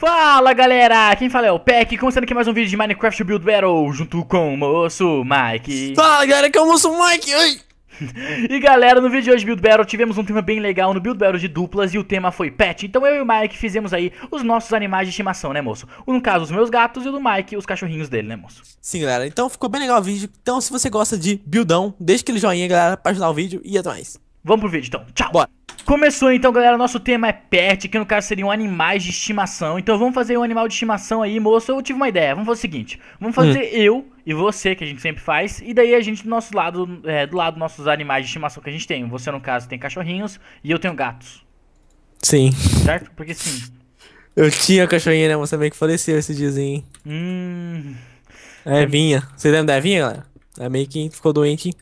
Fala galera, quem fala é o Peck, começando aqui mais um vídeo de Minecraft Build Battle junto com o moço Mike. Fala galera, que é o moço Mike! oi! e galera, no vídeo de hoje Build Battle tivemos um tema bem legal no Build Battle de duplas e o tema foi pet. Então eu e o Mike fizemos aí os nossos animais de estimação, né moço? No caso, os meus gatos e o do Mike, os cachorrinhos dele, né moço? Sim, galera, então ficou bem legal o vídeo. Então se você gosta de buildão, deixa aquele joinha, galera, pra ajudar o vídeo e até mais. Vamos pro vídeo então. Tchau. Bora. Começou então, galera. Nosso tema é pet, que no caso seriam animais de estimação. Então vamos fazer um animal de estimação aí, moço. Eu tive uma ideia. Vamos fazer o seguinte: vamos hum. fazer hum. eu e você, que a gente sempre faz, e daí a gente do nosso lado, é, do lado nossos animais de estimação que a gente tem. Você, no caso, tem cachorrinhos e eu tenho gatos. Sim. Certo? Porque sim. Eu tinha cachorrinha, né? Você meio que faleceu esse diazinho. Hum. É, Vinha. Você lembra da Vinha, galera? Ela é meio que ficou doente.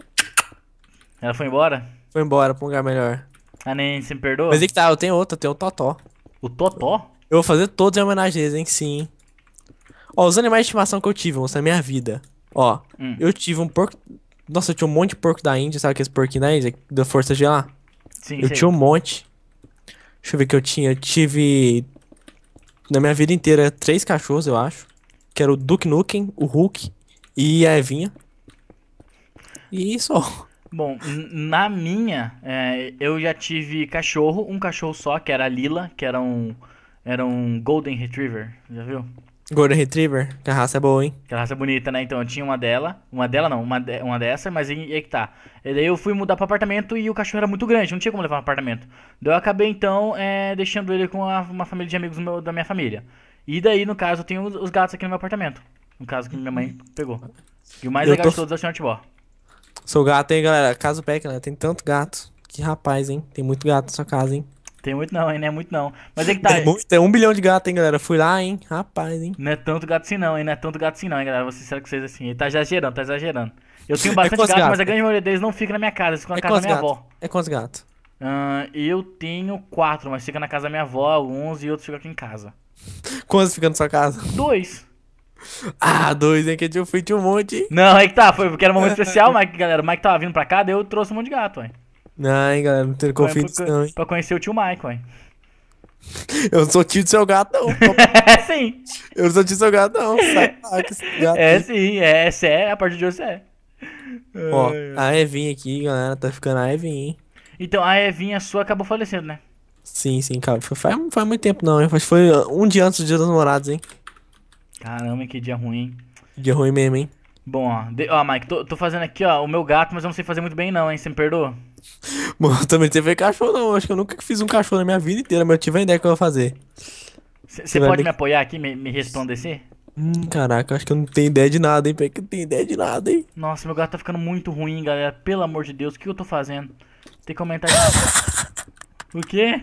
Ela foi embora? Foi embora pra um lugar melhor. Ah, nem se me perdoa? Mas aí é que tá, eu tenho outro, eu tenho o Totó. O Totó? Eu vou fazer todos em homenagem a eles, hein? Sim. Ó, os animais de estimação que eu tive, moço, na minha vida. Ó, hum. eu tive um porco. Nossa, eu tinha um monte de porco da Índia, sabe aqueles porquinhos da Índia? Da Força de lá? Sim. Eu sei. tinha um monte. Deixa eu ver o que eu tinha. Eu tive. Na minha vida inteira, três cachorros, eu acho. Que era o Duke Nukem, o Hulk e a Evinha. E só. Bom, na minha, é, eu já tive cachorro, um cachorro só, que era a Lila, que era um, era um Golden Retriever, já viu? Golden Retriever, que a raça é boa, hein? Que a raça é bonita, né? Então eu tinha uma dela, uma dela não, uma, de, uma dessa, mas aí, aí é que tá. E daí eu fui mudar pro apartamento e o cachorro era muito grande, não tinha como levar no apartamento. Daí eu acabei então é, deixando ele com a, uma família de amigos meu, da minha família. E daí, no caso, eu tenho os, gatos aqui no meu apartamento. No caso que minha mãe pegou. E o mais eu legal tô... de todos é o Sr. Seu gato, hein, galera? Caso pé, né? galera, tem tanto gato. Que rapaz, hein? Tem muito gato na sua casa, hein? Tem muito não, hein? Não é muito não. Mas é que tá. Tem, muito, tem um bilhão de gato, hein, galera? Fui lá, hein? Rapaz, hein? Não é tanto gato assim não, hein? Não é tanto gato assim não, hein, galera? Vou ser sincero com vocês assim. Ele tá exagerando, tá exagerando. Eu tenho é bastante é gato, gato, mas a grande maioria deles não fica na minha casa, Fica na é casa da minha gato? avó. É quantos gatos? Uh, eu tenho quatro, mas fica na casa da minha avó, alguns, e outros ficam aqui em casa. Quantos ficam na sua casa? Dois. Ah, dois, hein? Que eu fui de um monte. Não, é que tá. Foi porque era um momento especial, Mike, galera. O Mike tava vindo pra cá, daí eu trouxe um monte de gato, ué. Não, hein, galera. Não tem confiança. nisso, não, hein? Pra conhecer o tio Mike, ué. Eu não sou tio do seu gato, não. é sim. Eu não sou tio do seu gato, não. Sai gato. É sim, é, você é, a partir de hoje você é. Ó, a Evinha aqui, galera, tá ficando a Evinha, hein? Então a Evinha sua acabou falecendo, né? Sim, sim, cara. Faz, faz muito tempo, não, hein? foi uh, um dia antes do dia dos namorados, hein? Caramba, que dia ruim. Dia ruim mesmo, hein? Bom, ó, de, ó Mike, tô, tô, fazendo aqui, ó, o meu gato, mas eu não sei fazer muito bem não, hein? Você me perdoa? Mano, também teve cachorro não, acho que eu nunca fiz um cachorro na minha vida inteira, mas eu tive a ideia que eu vou fazer. Você pode me que... apoiar aqui, me, me resplandecer? Hum, caraca, acho que eu não tenho ideia de nada, hein? Peraí que eu não tenho ideia de nada, hein? Nossa, meu gato tá ficando muito ruim, galera. Pelo amor de Deus, o que eu tô fazendo? Tem que aumentar quê? o quê?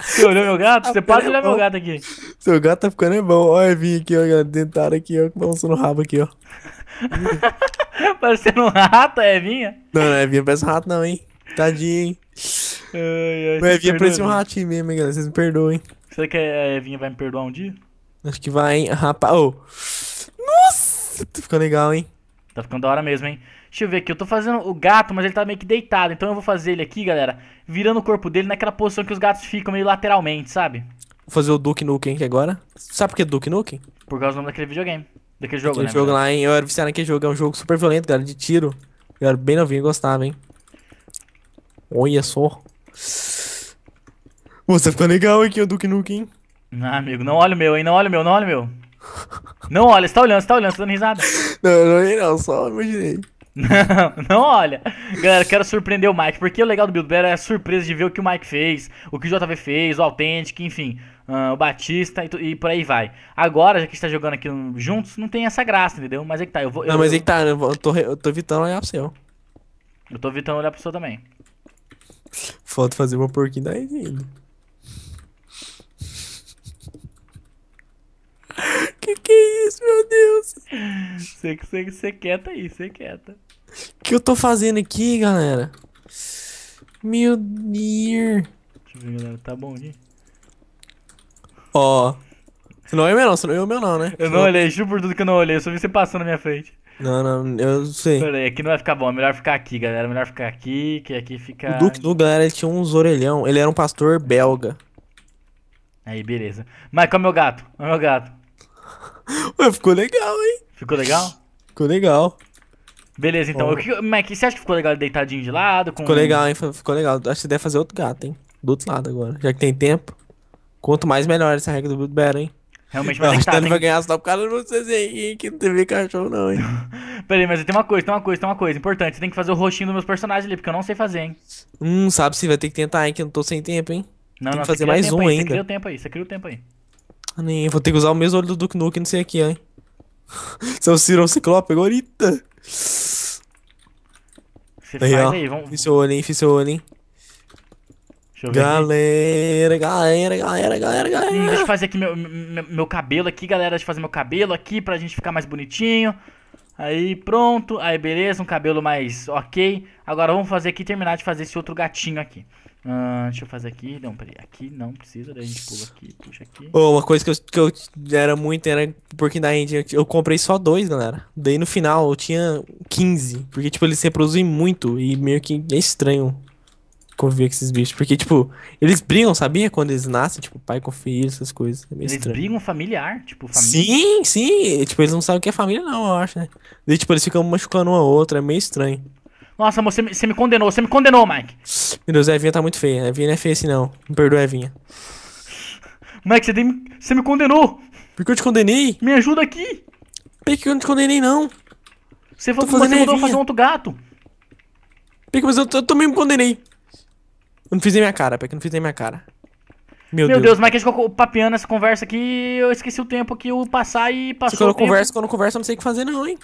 Você olhou meu gato? Você pode olhar meu gato aqui. Seu gato tá ficando bom. Olha, vim aqui, ó, dentado aqui, ó, balançando o rabo aqui, ó. Parecendo um rato, é vinha? Não, não é vinha, parece um rato não, hein. Tadinho, hein. Ai, ai, Evinha parecia um ratinho mesmo, hein, galera. Vocês me perdoem hein. Será que a Evinha vai me perdoar um dia? Acho que vai, hein. Rapaz, ô. Oh. Nossa, tá ficando legal, hein. Tá ficando da hora mesmo, hein. Deixa eu ver aqui, eu tô fazendo o gato, mas ele tá meio que deitado. Então eu vou fazer ele aqui, galera, virando o corpo dele naquela posição que os gatos ficam meio lateralmente, sabe? Vou fazer o Duke Nukem aqui agora. Sabe por que Duke Nukem? Por causa do nome daquele videogame. Daquele jogo, Aquele né? jogo lá, hein? Eu era viciado naquele jogo. É um jogo super violento, galera, de tiro. Eu era bem novinho e gostava, hein? Olha só. Você ficou legal aqui, o Duke Nukem. Ah, amigo, não olha o meu, hein? Não olha o meu, não olha o meu. Não olha, você tá olhando, você tá olhando, você tá dando risada. não, não, não, só imaginei. Não, não olha. Galera, quero surpreender o Mike, porque o legal do Build Bear é a surpresa de ver o que o Mike fez, o que o JV fez, o Authentic, enfim, uh, o Batista e, e, por aí vai. Agora, já que a gente tá jogando aqui juntos, não tem essa graça, entendeu? Mas é que tá, eu vou. Eu, não, mas é que tá, né? eu, vou, eu, tô, eu tô evitando olhar pro seu. Eu tô evitando olhar pro seu também. Falta fazer uma porquinha da ainda. isso, meu Deus. Você, você, você quieta aí, você quieta. O que eu tô fazendo aqui, galera? Meu dear Deixa eu ver, galera. Tá bom aqui? Ó. Oh. Não é meu não, você não é o meu não, né? Eu não, olhei, juro por tudo que eu não olhei, eu só vi você passando na minha frente. Não, não, eu sei. aqui não vai ficar bom, é melhor ficar aqui, galera. É melhor ficar aqui, que aqui fica. O Duque do galera, ele tinha uns orelhão. Ele era um pastor belga. Aí, beleza. Mas qual é o meu gato? Qual é o meu gato? Ué, ficou legal, hein? Ficou legal? Ficou legal. Beleza, então. Oh. Mac, você acha que ficou legal deitadinho de lado? Com... Ficou legal, hein? Ficou legal. Acho que você deve fazer outro gato, hein? Do outro lado agora. Já que tem tempo. Quanto mais, melhor essa regra do Build Better, hein? Realmente vai ter que estar, vai ganhar só por causa de vocês aí, que não teve cachorro não, hein? aí, mas tem uma coisa, tem uma coisa, tem uma coisa importante. Você tem que fazer o rostinho dos meus personagens ali, porque eu não sei fazer, hein? Hum, sabe se vai ter que tentar, hein? Que eu não tô sem tempo, hein? Não, tem não, que fazer mais um aí, ainda. Você cria o tempo aí, você cria o tempo aí nem vou ter que usar o mesmo olho do Duke Nukem, não sei aqui, hein. Seu Ciro é o ciclope, gorita. Você aí, ó. aí, vamos... Fiz seu olho, hein, fiz seu olho, hein. Galera, galera, galera, galera, galera. Hum, deixa eu fazer aqui meu, meu, meu, cabelo aqui, galera. Deixa eu fazer meu cabelo aqui pra gente ficar mais bonitinho. Aí, pronto. Aí, beleza. Um cabelo mais ok. Agora vamos fazer aqui, terminar de fazer esse outro gatinho aqui. Ah, deixa eu fazer aqui. Não, peraí. Aqui não precisa. Daí a gente pula aqui, puxa aqui. Oh, uma coisa que eu, que eu era muito era porque na Índia eu comprei só dois, galera. Daí no final eu tinha 15. Porque, tipo, eles reproduzem muito e meio que é estranho conviver com esses bichos. Porque, tipo, eles brigam, sabia? Quando eles nascem, tipo, pai com filho, essas coisas. É eles estranho. brigam familiar, tipo, família. Sim, sim. Tipo, eles não sabem o que é família, não, eu acho, né? Daí, tipo, eles ficam machucando uma outra, é meio estranho. Nossa, amor, você, você me condenou, você me condenou, Mike. Meu Deus, a Evinha tá muito feia. A Evinha não é feia assim, não. Me perdoa, Evinha. Mike, você, tem, você me condenou. Por que eu te condenei? Me ajuda aqui. Por que eu não te condenei, não? Você, falou, você mandou fazer um outro gato. Por que, mas eu, eu também me condenei. Eu não fiz nem minha cara, porque eu não fiz nem minha cara. Meu, Meu Deus. Deus, Mike, a gente ficou papeando essa conversa aqui eu esqueci o tempo que eu passar e passou. Se eu converso, quando eu converso, eu não sei o que fazer, não, hein?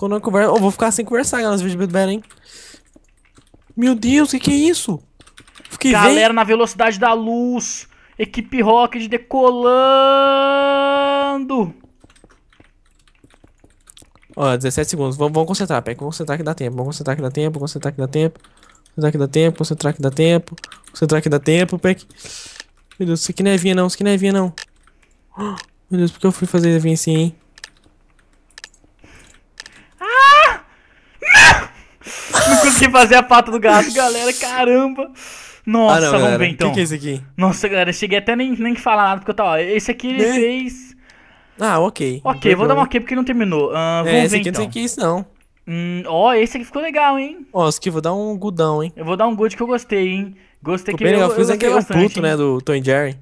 Quando eu converso. Eu vou ficar sem conversar, galera. vídeos do hein? Meu Deus, o que, que é isso? Fiquei galera, vem? na velocidade da luz. Equipe Rocket decolando. Ó, 17 segundos. Vamos, concentrar, Peck. Vamos concentrar que dá tempo. Vamos concentrar que dá tempo. Concentrar que dá tempo. Concentrar que dá tempo. Concentrar que dá tempo. Concentrar que dá tempo, Peck. Meu Deus, isso aqui não é vinha não. Isso aqui não é vinha não. Meu Deus, por que eu fui fazer vinha assim, hein? esqueci fazer a pata do gato, galera. Caramba! Nossa, ah, não, vamos galera. ver então. O que, que, é isso aqui? Nossa, galera, cheguei até nem, nem falar nada, porque eu tava. esse aqui ele né? fez. Ah, ok. Ok, vou dar um ok porque não terminou. Uh, vamos é, esse ver aqui então. não tem então. que isso, não. Hum, ó, esse aqui ficou legal, hein? Ó, esse aqui vou dar um gudão, hein? Eu vou dar um good que eu gostei, hein? Gostei que eu, legal. aquele eu é é Pluto, né, do Tony Jerry.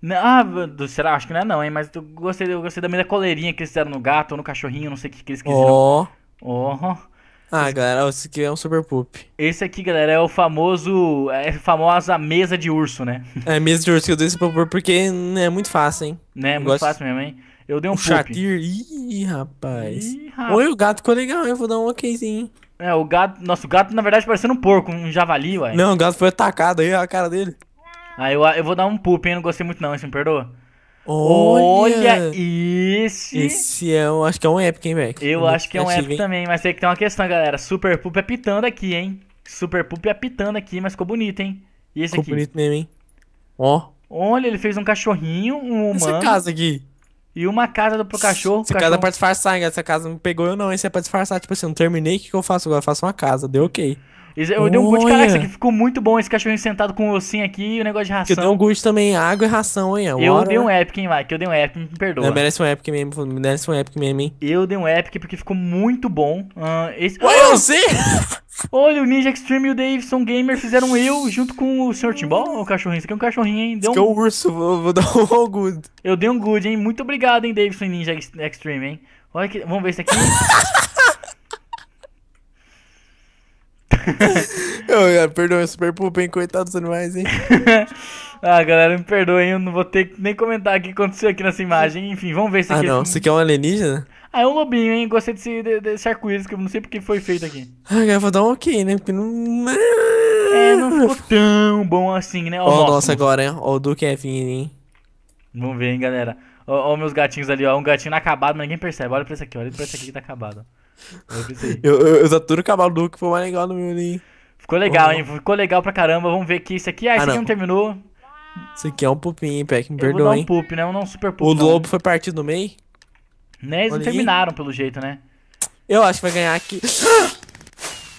Né, ah, do, será? Acho que não é não, hein? Mas eu gostei, eu gostei da minha coleirinha que eles fizeram no gato ou no cachorrinho, não sei o que, que eles quiseram. Ó. Oh. Ó. Oh. Ah, galera, esse aqui é um super poop. Esse aqui, galera, é o famoso. É a famosa mesa de urso, né? É, mesa de urso que eu dei esse poop porque né, é muito fácil, hein? Né, é muito fácil mesmo, hein? Eu dei um o poop. Chatir, ih, rapaz. Ih, rapaz. Oi, o gato ficou legal, eu vou dar um okzinho. É, o gato. nosso gato na verdade parecendo um porco, um javali, ué. Não, o gato foi atacado aí, a cara dele. Ah, eu, eu vou dar um poop, hein? Não gostei muito, não, você me perdoa? Olha, Olha esse... Esse é um, acho que é um Epic hein, velho? Eu acho que é um Epic também, mas tem que ter uma questão, galera. Super Poop apitando é aqui, hein? Super Poop apitando é aqui, mas ficou bonito, hein? E esse ficou aqui? bonito mesmo, hein? Ó. Olha, ele fez um cachorrinho, um humano... Essa casa aqui... E uma casa do, pro cachorro. Essa cachorro... casa é pra disfarçar, essa casa não pegou eu não. Isso é pra disfarçar, tipo assim, eu não terminei, o que, que eu faço agora? Eu faço uma casa, deu ok. Eu dei um good caraca, isso aqui ficou muito bom, esse cachorrinho sentado com o ossinho aqui e o negócio de ração. Eu dei um good também, água e ração, hein? eu dei um epic, hein, Mike? Eu dei um epic, me perdoa. Não, merece um epic mesmo, merece um epic mesmo, hein? Eu dei um epic porque ficou muito bom. Uh, esse... Ué, eu sei! Olha, o Ninja Extreme e o Davidson Gamer fizeram um eu junto com o Sr. Timbal. O cachorrinho, isso aqui é um cachorrinho, hein? Deu um... Isso é o urso, vou, vou, dar um good. Eu dei um good, hein? Muito obrigado, hein, Davidson e Ninja Extreme, hein? Olha que... Vamos ver isso aqui. eu, perdão, eu super pupem coitado dos animais, hein? ah, galera, me perdoem, eu não vou ter nem comentar o que aconteceu aqui nessa imagem. Enfim, vamos ver se ah, aqui. Ah, não, isso aqui é um alienígena? Ah, é um lobinho, hein? Gostei desse, desse arco-íris, que eu não sei porque foi feito aqui. Ah, eu vou dar um ok, né? Porque não. É, não ficou tão bom assim, né? Ó, oh, nossa, agora, hein? Ó, o é Kevin, hein? Vamos ver, hein, galera. Ó, meus gatinhos ali, ó. Um gatinho acabado, mas ninguém percebe. Olha pra esse aqui, olha pra esse aqui que tá acabado. Eu, eu, eu o cavalo que foi mais legal no meu, hein? Ficou legal, oh. hein? Ficou legal pra caramba. Vamos ver aqui. Isso aqui, ah, ah esse não. aqui não terminou. Isso aqui é um pupinho, Peck, me perdoa, um é um pup, né? Um não super pup O não. lobo foi partido no meio? Né, eles Olha não terminaram, aí. pelo jeito, né? Eu acho que vai ganhar aqui.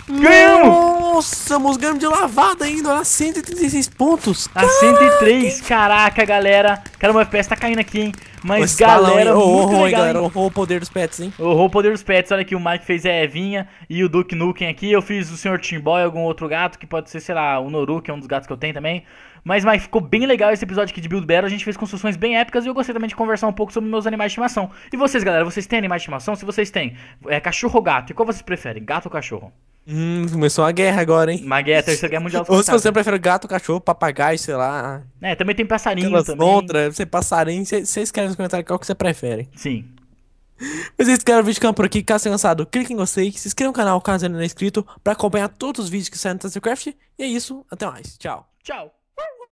Ganhamos! Nossa, nós ganhamos de lavada ainda, olha, 136 pontos. A 103, caraca, galera. Cara, o FPS tá caindo aqui, hein. Mas, Esse galera, balão, muito horror, legal, galera, horror o poder dos pets, hein. Horror o poder dos pets, olha aqui, o Mike fez a Evinha e o Duke Nukem aqui. Eu fiz o Sr. Timboy e algum outro gato, que pode ser, sei lá, o Noru, que é um dos gatos que eu tenho também. Mas, Mike, ficou bem legal esse episódio aqui de Build Battle. A gente fez construções bem épicas e eu gostei também de conversar um pouco sobre meus animais de estimação. E vocês, galera, vocês têm animais de estimação? Se vocês têm, é cachorro ou gato? E qual vocês preferem, gato ou cachorro? Hum, começou uma guerra agora, hein? Uma guerra, terceira guerra mundial. Ou se você prefere gato, cachorro, papagaio, sei lá. É, também tem passarinho Aquelas também. Lontra, você passarinho, você escreve nos comentários qual que você prefere. Sim. Mas esse isso, O vídeo campo por aqui. Caso tenha gostado, clique em gostei, se inscreva no canal caso ainda não é inscrito, pra acompanhar todos os vídeos que saem do Tastercraft. E é isso, até mais. Tchau. Tchau.